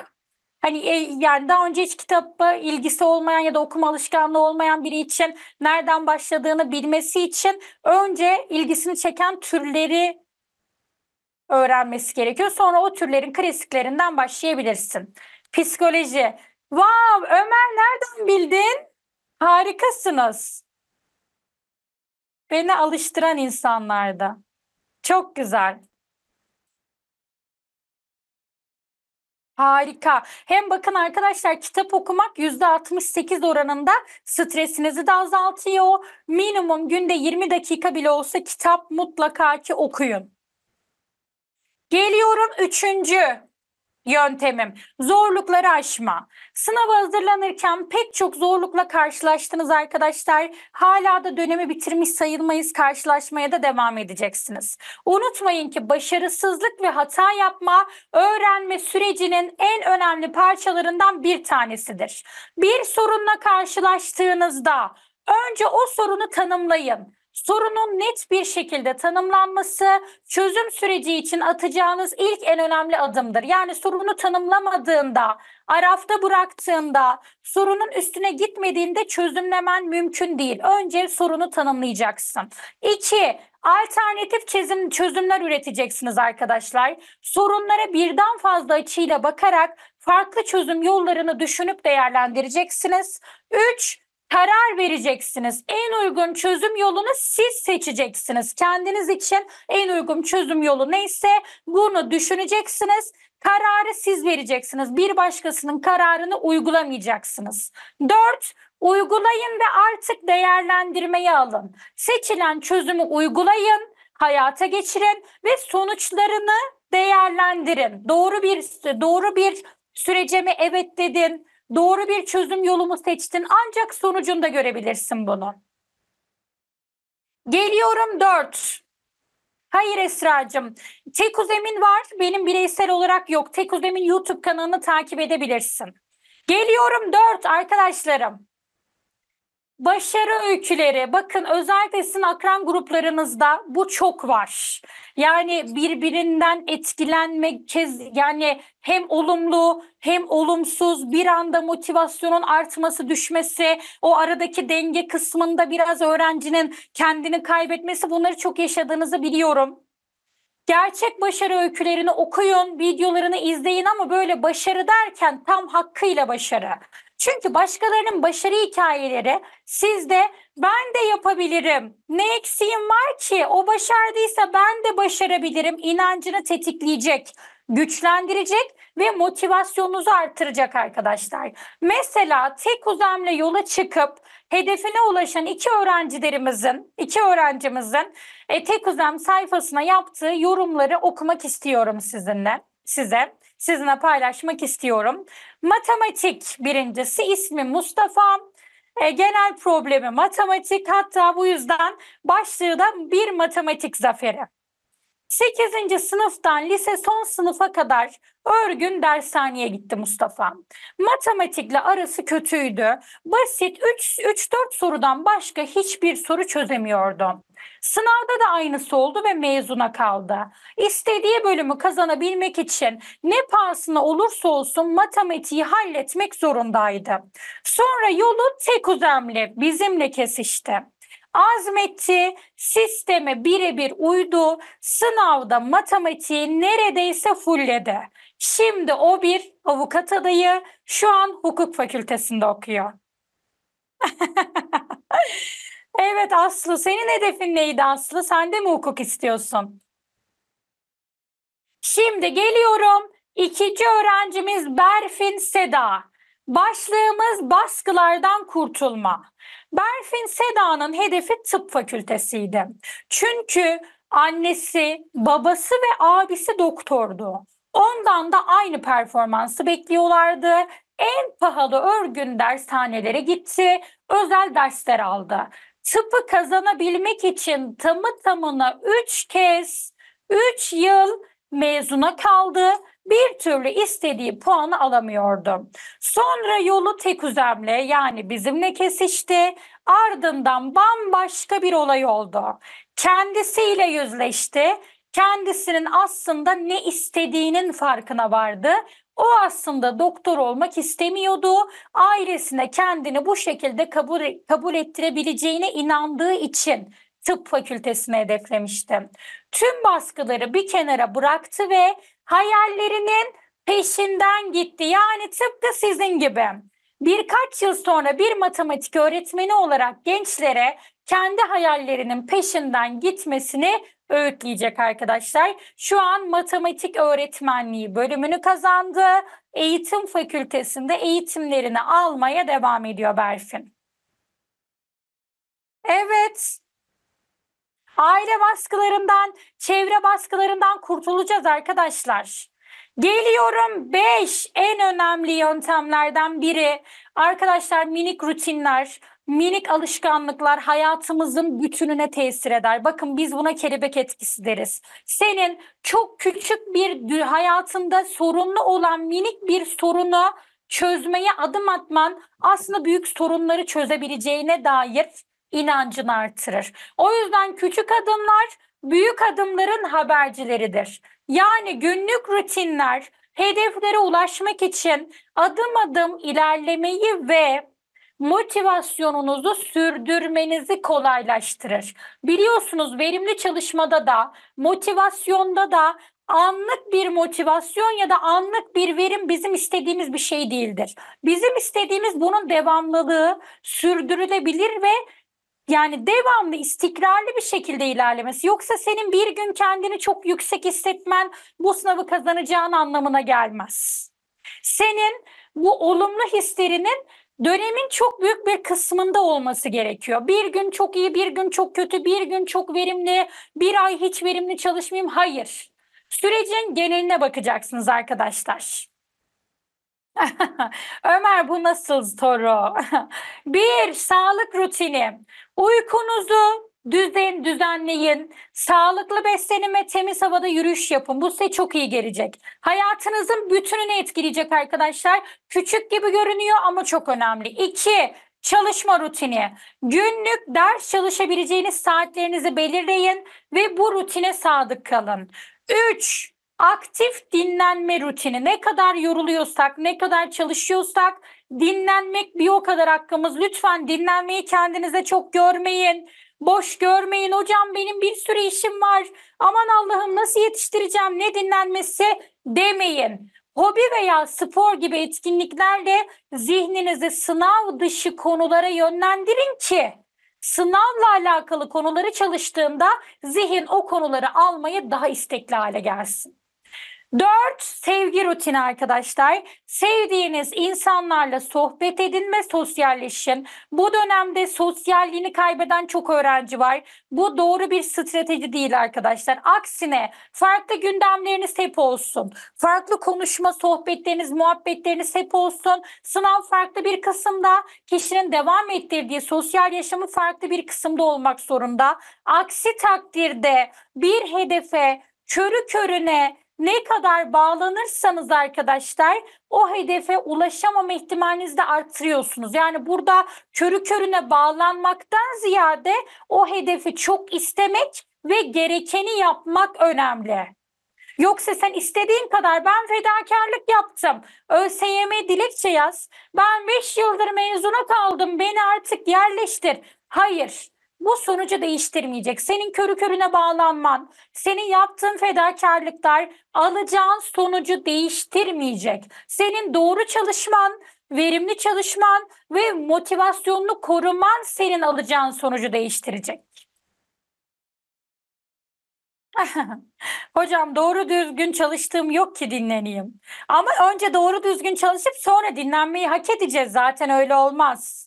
Speaker 1: hani e, yani daha önce hiç kitapla ilgisi olmayan ya da okuma alışkanlığı olmayan biri için nereden başladığını bilmesi için önce ilgisini çeken türleri öğrenmesi gerekiyor. Sonra o türlerin klasiklerinden başlayabilirsin. Psikoloji. Wow, Ömer nereden bildin? Harikasınız. Beni alıştıran insanlardı. Çok güzel. Harika. Hem bakın arkadaşlar kitap okumak %68 oranında stresinizi de azaltıyor. Minimum günde 20 dakika bile olsa kitap mutlaka ki okuyun. Geliyorum üçüncü yöntemim. Zorlukları aşma. Sınava hazırlanırken pek çok zorlukla karşılaştınız arkadaşlar. Hala da dönemi bitirmiş sayılmayız. Karşılaşmaya da devam edeceksiniz. Unutmayın ki başarısızlık ve hata yapma öğrenme sürecinin en önemli parçalarından bir tanesidir. Bir sorunla karşılaştığınızda önce o sorunu tanımlayın sorunun net bir şekilde tanımlanması çözüm süreci için atacağınız ilk en önemli adımdır. Yani sorunu tanımlamadığında, arafta bıraktığında, sorunun üstüne gitmediğinde çözümlemen mümkün değil. Önce sorunu tanımlayacaksın. İki, Alternatif çözüm, çözümler üreteceksiniz arkadaşlar. Sorunlara birden fazla açıyla bakarak farklı çözüm yollarını düşünüp değerlendireceksiniz. Üç karar vereceksiniz. En uygun çözüm yolunu siz seçeceksiniz. Kendiniz için en uygun çözüm yolu neyse bunu düşüneceksiniz. Kararı siz vereceksiniz. Bir başkasının kararını uygulamayacaksınız. Dört, uygulayın ve artık değerlendirmeye alın. Seçilen çözümü uygulayın, hayata geçirin ve sonuçlarını değerlendirin. Doğru bir doğru bir sürece mi evet dedin? Doğru bir çözüm yolumu seçtin ancak sonucunu da görebilirsin bunu. Geliyorum 4. Hayır Esra'cığım. Tek Uzem'in var. Benim bireysel olarak yok. Tek Uzem'in YouTube kanalını takip edebilirsin. Geliyorum 4 arkadaşlarım. Başarı öyküleri bakın özellikle sizin akran gruplarınızda bu çok var. Yani birbirinden etkilenme kez yani hem olumlu hem olumsuz bir anda motivasyonun artması düşmesi o aradaki denge kısmında biraz öğrencinin kendini kaybetmesi bunları çok yaşadığınızı biliyorum. Gerçek başarı öykülerini okuyun, videolarını izleyin ama böyle başarı derken tam hakkıyla başarı. Çünkü başkalarının başarı hikayeleri sizde ben de yapabilirim. Ne eksiğim var ki? O başardıysa ben de başarabilirim. İnancını tetikleyecek, güçlendirecek ve motivasyonunuzu artıracak arkadaşlar. Mesela tek uzamla yola çıkıp hedefine ulaşan iki öğrencilerimizin, iki öğrencimizin e, tek uzam sayfasına yaptığı yorumları okumak istiyorum sizinle, size sizinle paylaşmak istiyorum. Matematik birincisi ismi Mustafa. E, genel problemi matematik hatta bu yüzden başlığı da bir matematik zaferi. 8. sınıftan lise son sınıfa kadar örgün dershaneye gitti Mustafa. Matematikle arası kötüydü. Basit 3-4 sorudan başka hiçbir soru çözemiyordu. Sınavda da aynısı oldu ve mezuna kaldı. İstediği bölümü kazanabilmek için ne pahasına olursa olsun matematiği halletmek zorundaydı. Sonra yolu tek uzemli bizimle kesişti azmetti, sisteme birebir uydu, sınavda matematiği neredeyse fulledi. Şimdi o bir avukat adayı, şu an hukuk fakültesinde okuyor. [LAUGHS] evet Aslı, senin hedefin neydi Aslı? Sen de mi hukuk istiyorsun? Şimdi geliyorum İkinci öğrencimiz Berfin Seda. Başlığımız baskılardan kurtulma. Berfin Seda'nın hedefi tıp fakültesiydi. Çünkü annesi, babası ve abisi doktordu. Ondan da aynı performansı bekliyorlardı. En pahalı örgün dershanelere gitti, özel dersler aldı. Tıpı kazanabilmek için tamı tamına 3 kez, 3 yıl mezuna kaldı bir türlü istediği puanı alamıyordu. Sonra yolu tek üzemle yani bizimle kesişti. Ardından bambaşka bir olay oldu. Kendisiyle yüzleşti. Kendisinin aslında ne istediğinin farkına vardı. O aslında doktor olmak istemiyordu. Ailesine kendini bu şekilde kabul, kabul ettirebileceğine inandığı için tıp fakültesine hedeflemişti. Tüm baskıları bir kenara bıraktı ve hayallerinin peşinden gitti. Yani tıpkı sizin gibi birkaç yıl sonra bir matematik öğretmeni olarak gençlere kendi hayallerinin peşinden gitmesini öğütleyecek arkadaşlar. Şu an matematik öğretmenliği bölümünü kazandı. Eğitim fakültesinde eğitimlerini almaya devam ediyor Berfin. Evet, Aile baskılarından, çevre baskılarından kurtulacağız arkadaşlar. Geliyorum 5 en önemli yöntemlerden biri. Arkadaşlar minik rutinler, minik alışkanlıklar hayatımızın bütününe tesir eder. Bakın biz buna kelebek etkisi deriz. Senin çok küçük bir hayatında sorunlu olan minik bir sorunu çözmeye adım atman aslında büyük sorunları çözebileceğine dair inancını artırır. O yüzden küçük adımlar büyük adımların habercileridir. Yani günlük rutinler hedeflere ulaşmak için adım adım ilerlemeyi ve motivasyonunuzu sürdürmenizi kolaylaştırır. Biliyorsunuz verimli çalışmada da motivasyonda da anlık bir motivasyon ya da anlık bir verim bizim istediğimiz bir şey değildir. Bizim istediğimiz bunun devamlılığı, sürdürülebilir ve yani devamlı istikrarlı bir şekilde ilerlemesi yoksa senin bir gün kendini çok yüksek hissetmen bu sınavı kazanacağın anlamına gelmez. Senin bu olumlu hislerinin dönemin çok büyük bir kısmında olması gerekiyor. Bir gün çok iyi, bir gün çok kötü, bir gün çok verimli, bir ay hiç verimli çalışmayayım. Hayır. Sürecin geneline bakacaksınız arkadaşlar. Ömer bu nasıl soru? bir, sağlık rutini. Uykunuzu düzen, düzenleyin. Sağlıklı beslenin ve temiz havada yürüyüş yapın. Bu size çok iyi gelecek. Hayatınızın bütününü etkileyecek arkadaşlar. Küçük gibi görünüyor ama çok önemli. İki, çalışma rutini. Günlük ders çalışabileceğiniz saatlerinizi belirleyin ve bu rutine sadık kalın. Üç, aktif dinlenme rutini. Ne kadar yoruluyorsak, ne kadar çalışıyorsak dinlenmek bir o kadar hakkımız. Lütfen dinlenmeyi kendinize çok görmeyin. Boş görmeyin hocam benim bir sürü işim var. Aman Allah'ım nasıl yetiştireceğim ne dinlenmesi demeyin. Hobi veya spor gibi etkinliklerle zihninizi sınav dışı konulara yönlendirin ki sınavla alakalı konuları çalıştığında zihin o konuları almayı daha istekli hale gelsin. Dört, sevgi rutini arkadaşlar. Sevdiğiniz insanlarla sohbet edin ve sosyalleşin. Bu dönemde sosyalliğini kaybeden çok öğrenci var. Bu doğru bir strateji değil arkadaşlar. Aksine farklı gündemleriniz hep olsun. Farklı konuşma sohbetleriniz, muhabbetleriniz hep olsun. Sınav farklı bir kısımda, kişinin devam ettirdiği sosyal yaşamı farklı bir kısımda olmak zorunda. Aksi takdirde bir hedefe körü körüne ne kadar bağlanırsanız arkadaşlar o hedefe ulaşamama ihtimalinizi de arttırıyorsunuz. Yani burada körü körüne bağlanmaktan ziyade o hedefi çok istemek ve gerekeni yapmak önemli. Yoksa sen istediğin kadar ben fedakarlık yaptım. ÖSYM dilekçe yaz. Ben 5 yıldır mezuna kaldım. Beni artık yerleştir. Hayır bu sonucu değiştirmeyecek. Senin körü körüne bağlanman, senin yaptığın fedakarlıklar alacağın sonucu değiştirmeyecek. Senin doğru çalışman, verimli çalışman ve motivasyonunu koruman senin alacağın sonucu değiştirecek. [LAUGHS] Hocam doğru düzgün çalıştığım yok ki dinleneyim. Ama önce doğru düzgün çalışıp sonra dinlenmeyi hak edeceğiz zaten öyle olmaz.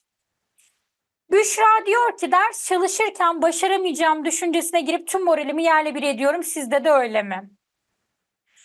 Speaker 1: Büşra diyor ki ders çalışırken başaramayacağım düşüncesine girip tüm moralimi yerle bir ediyorum. Sizde de öyle mi?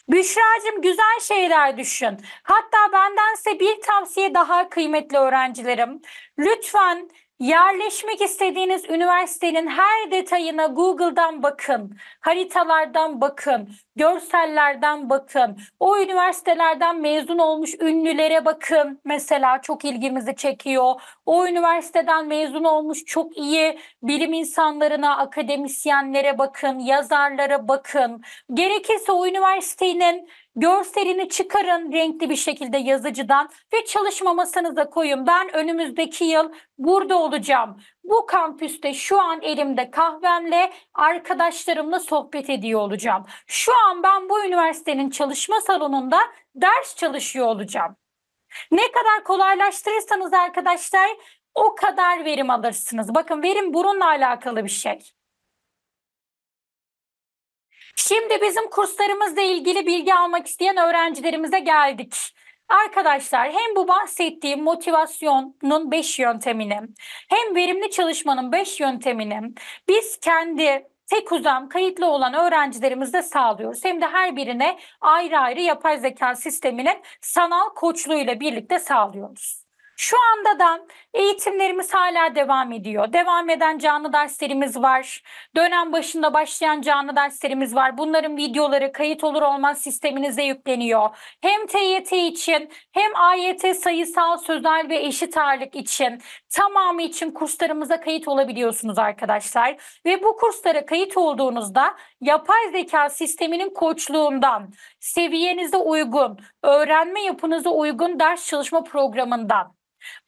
Speaker 1: Büşra'cığım güzel şeyler düşün. Hatta bendense bir tavsiye daha kıymetli öğrencilerim. Lütfen Yerleşmek istediğiniz üniversitenin her detayına Google'dan bakın, haritalardan bakın, görsellerden bakın, o üniversitelerden mezun olmuş ünlülere bakın. Mesela çok ilgimizi çekiyor. O üniversiteden mezun olmuş çok iyi bilim insanlarına, akademisyenlere bakın, yazarlara bakın. Gerekirse o üniversitenin Görselini çıkarın renkli bir şekilde yazıcıdan ve çalışma masanıza koyun. Ben önümüzdeki yıl burada olacağım. Bu kampüste şu an elimde kahvemle arkadaşlarımla sohbet ediyor olacağım. Şu an ben bu üniversitenin çalışma salonunda ders çalışıyor olacağım. Ne kadar kolaylaştırırsanız arkadaşlar o kadar verim alırsınız. Bakın verim bununla alakalı bir şey. Şimdi bizim kurslarımızla ilgili bilgi almak isteyen öğrencilerimize geldik. Arkadaşlar hem bu bahsettiğim motivasyonun 5 yöntemini hem verimli çalışmanın 5 yöntemini biz kendi tek uzam kayıtlı olan öğrencilerimizde sağlıyoruz. Hem de her birine ayrı ayrı yapay zeka sisteminin sanal koçluğuyla birlikte sağlıyoruz. Şu anda da eğitimlerimiz hala devam ediyor. Devam eden canlı derslerimiz var. Dönem başında başlayan canlı derslerimiz var. Bunların videoları kayıt olur olmaz sisteminize yükleniyor. Hem TYT için hem AYT sayısal, sözel ve eşit ağırlık için tamamı için kurslarımıza kayıt olabiliyorsunuz arkadaşlar. Ve bu kurslara kayıt olduğunuzda yapay zeka sisteminin koçluğundan, seviyenize uygun, öğrenme yapınıza uygun ders çalışma programından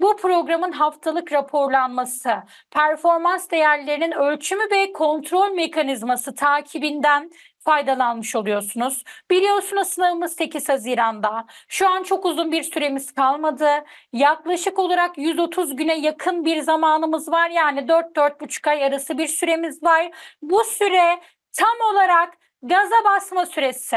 Speaker 1: bu programın haftalık raporlanması, performans değerlerinin ölçümü ve kontrol mekanizması takibinden faydalanmış oluyorsunuz. Biliyorsunuz sınavımız 8 Haziran'da. Şu an çok uzun bir süremiz kalmadı. Yaklaşık olarak 130 güne yakın bir zamanımız var. Yani 4-4,5 ay arası bir süremiz var. Bu süre tam olarak gaza basma süresi.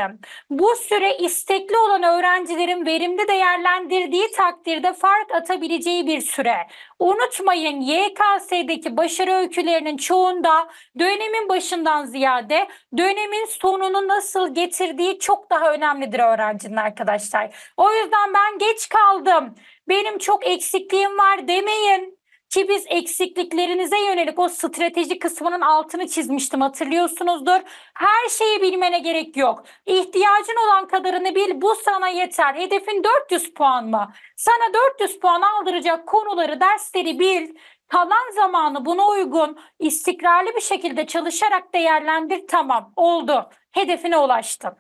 Speaker 1: Bu süre istekli olan öğrencilerin verimli değerlendirdiği takdirde fark atabileceği bir süre. Unutmayın YKS'deki başarı öykülerinin çoğunda dönemin başından ziyade dönemin sonunu nasıl getirdiği çok daha önemlidir öğrencinin arkadaşlar. O yüzden ben geç kaldım. Benim çok eksikliğim var demeyin. Ki biz eksikliklerinize yönelik o strateji kısmının altını çizmiştim hatırlıyorsunuzdur. Her şeyi bilmene gerek yok. İhtiyacın olan kadarını bil bu sana yeter. Hedefin 400 puan mı? Sana 400 puan aldıracak konuları, dersleri bil. Kalan zamanı buna uygun istikrarlı bir şekilde çalışarak değerlendir. Tamam oldu. Hedefine ulaştın.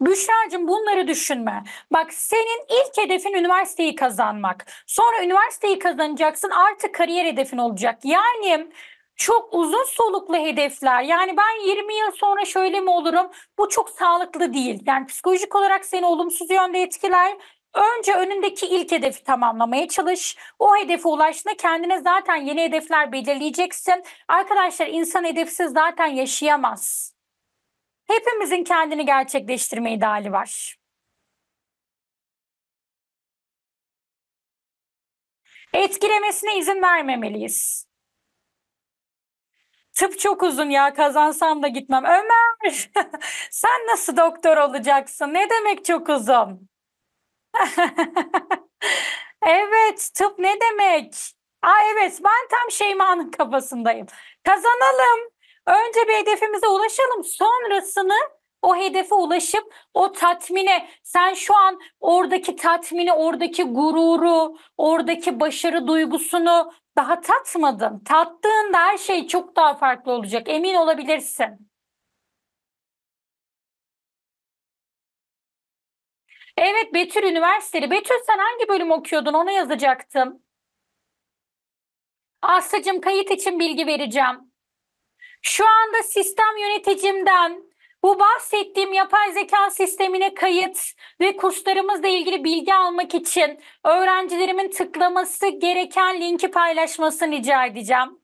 Speaker 1: Büşra'cığım bunları düşünme. Bak senin ilk hedefin üniversiteyi kazanmak. Sonra üniversiteyi kazanacaksın artık kariyer hedefin olacak. Yani çok uzun soluklu hedefler. Yani ben 20 yıl sonra şöyle mi olurum? Bu çok sağlıklı değil. Yani psikolojik olarak seni olumsuz yönde etkiler. Önce önündeki ilk hedefi tamamlamaya çalış. O hedefe ulaştığında kendine zaten yeni hedefler belirleyeceksin. Arkadaşlar insan hedefsiz zaten yaşayamaz. Hepimizin kendini gerçekleştirme ideali var. Etkilemesine izin vermemeliyiz. Tıp çok uzun ya kazansam da gitmem. Ömer [LAUGHS] sen nasıl doktor olacaksın? Ne demek çok uzun? [LAUGHS] evet tıp ne demek? Aa evet ben tam Şeyma'nın kafasındayım. Kazanalım. Önce bir hedefimize ulaşalım. Sonrasını o hedefe ulaşıp o tatmine sen şu an oradaki tatmini, oradaki gururu, oradaki başarı duygusunu daha tatmadın. Tattığında her şey çok daha farklı olacak. Emin olabilirsin. Evet Betül Üniversiteli. Betül sen hangi bölüm okuyordun? Onu yazacaktım. Aslıcığım kayıt için bilgi vereceğim. Şu anda sistem yöneticimden bu bahsettiğim yapay zeka sistemine kayıt ve kurslarımızla ilgili bilgi almak için öğrencilerimin tıklaması gereken linki paylaşmasını rica edeceğim.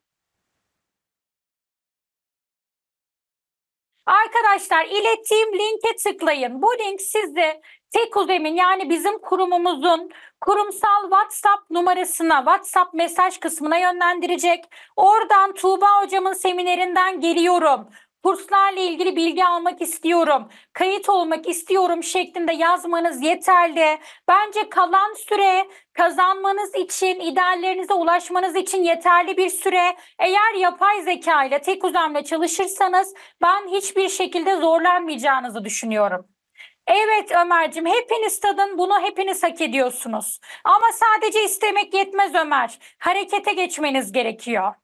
Speaker 1: Arkadaşlar ilettiğim linke tıklayın. Bu link sizi Tekuzem'in yani bizim kurumumuzun kurumsal WhatsApp numarasına, WhatsApp mesaj kısmına yönlendirecek. Oradan Tuğba hocamın seminerinden geliyorum kurslarla ilgili bilgi almak istiyorum, kayıt olmak istiyorum şeklinde yazmanız yeterli. Bence kalan süre kazanmanız için, ideallerinize ulaşmanız için yeterli bir süre. Eğer yapay zeka ile tek uzamla çalışırsanız ben hiçbir şekilde zorlanmayacağınızı düşünüyorum. Evet Ömer'cim hepiniz tadın bunu hepiniz hak ediyorsunuz. Ama sadece istemek yetmez Ömer. Harekete geçmeniz gerekiyor.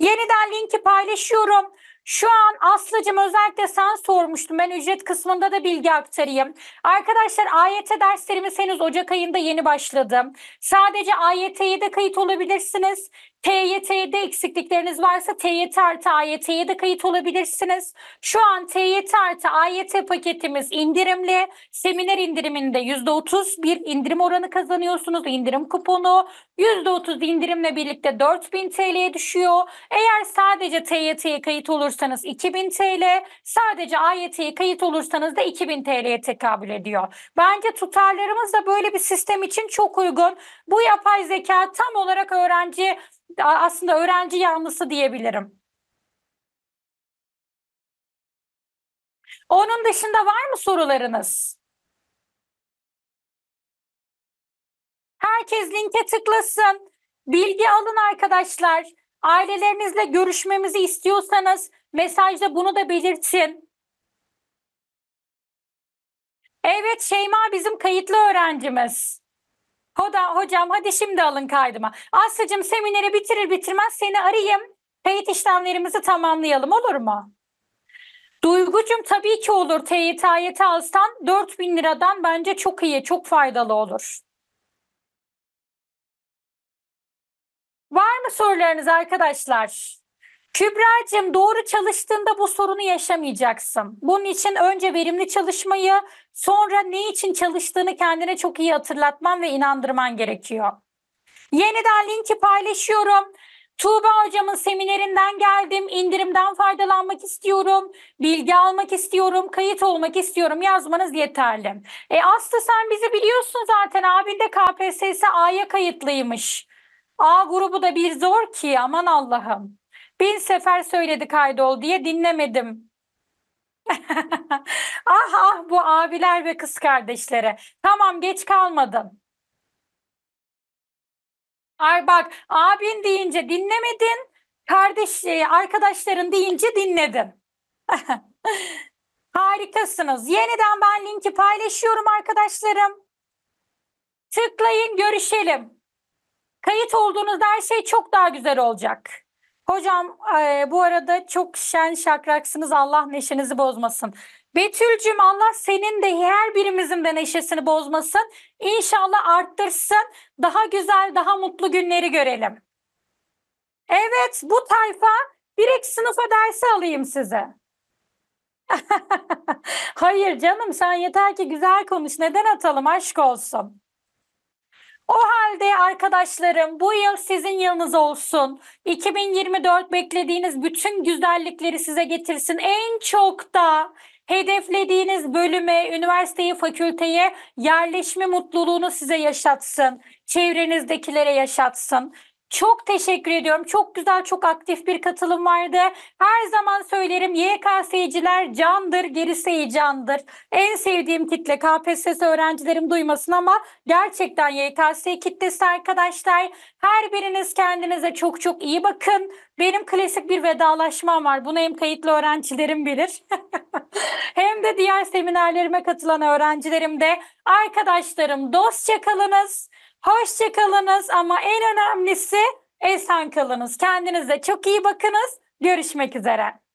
Speaker 1: Yeniden linki paylaşıyorum. Şu an Aslı'cım özellikle sen sormuştun. Ben ücret kısmında da bilgi aktarayım. Arkadaşlar AYT derslerimiz henüz Ocak ayında yeni başladım. Sadece AYT'ye de kayıt olabilirsiniz. TYT'de eksiklikleriniz varsa TYT artı AYT'ye de kayıt olabilirsiniz. Şu an TYT artı AYT paketimiz indirimli. Seminer indiriminde %30 bir indirim oranı kazanıyorsunuz. İndirim kuponu %30 indirimle birlikte 4000 TL'ye düşüyor. Eğer sadece TYT'ye kayıt olursanız 2000 TL, sadece AYT'ye kayıt olursanız da 2000 TL'ye tekabül ediyor. Bence tutarlarımız da böyle bir sistem için çok uygun. Bu yapay zeka tam olarak öğrenci aslında öğrenci yanlısı diyebilirim. Onun dışında var mı sorularınız? Herkes linke tıklasın. Bilgi alın arkadaşlar. Ailelerinizle görüşmemizi istiyorsanız mesajda bunu da belirtin. Evet Şeyma bizim kayıtlı öğrencimiz. Hoda, hocam hadi şimdi alın kaydıma. Aslı'cığım semineri bitirir bitirmez seni arayayım. Teyit işlemlerimizi tamamlayalım olur mu? Duygucum tabii ki olur. Teyit ayeti alsan 4000 liradan bence çok iyi, çok faydalı olur. Var mı sorularınız arkadaşlar? Kübra'cığım doğru çalıştığında bu sorunu yaşamayacaksın. Bunun için önce verimli çalışmayı, sonra ne için çalıştığını kendine çok iyi hatırlatman ve inandırman gerekiyor. Yeniden linki paylaşıyorum. Tuğba hocamın seminerinden geldim. İndirimden faydalanmak istiyorum. Bilgi almak istiyorum. Kayıt olmak istiyorum. Yazmanız yeterli. E Aslı sen bizi biliyorsun zaten. Abin de KPSS A'ya kayıtlıymış. A grubu da bir zor ki aman Allah'ım. Bin sefer söyledi kaydol diye dinlemedim. [LAUGHS] ah ah bu abiler ve kız kardeşlere. Tamam geç kalmadım. Ay bak abin deyince dinlemedin. Kardeş e, arkadaşların deyince dinledin. [LAUGHS] Harikasınız. Yeniden ben linki paylaşıyorum arkadaşlarım. Tıklayın görüşelim. Kayıt olduğunuzda her şey çok daha güzel olacak. Hocam e, bu arada çok şen şakraksınız Allah neşenizi bozmasın. Betül'cüm Allah senin de her birimizin de neşesini bozmasın. İnşallah arttırsın. Daha güzel, daha mutlu günleri görelim. Evet bu tayfa direkt sınıfa dersi alayım size. [LAUGHS] Hayır canım sen yeter ki güzel konuş. Neden atalım aşk olsun. O halde arkadaşlarım bu yıl sizin yılınız olsun. 2024 beklediğiniz bütün güzellikleri size getirsin. En çok da hedeflediğiniz bölüme, üniversiteye, fakülteye yerleşme mutluluğunu size yaşatsın. Çevrenizdekilere yaşatsın. Çok teşekkür ediyorum. Çok güzel, çok aktif bir katılım vardı. Her zaman söylerim YKS'ciler candır, gerisi heyecandır. En sevdiğim kitle KPSS öğrencilerim duymasın ama gerçekten YKS kitlesi arkadaşlar. Her biriniz kendinize çok çok iyi bakın. Benim klasik bir vedalaşmam var. Bunu hem kayıtlı öğrencilerim bilir. [LAUGHS] hem de diğer seminerlerime katılan öğrencilerim de. Arkadaşlarım dostça kalınız. Hoşçakalınız ama en önemlisi esen kalınız. Kendinize çok iyi bakınız. Görüşmek üzere.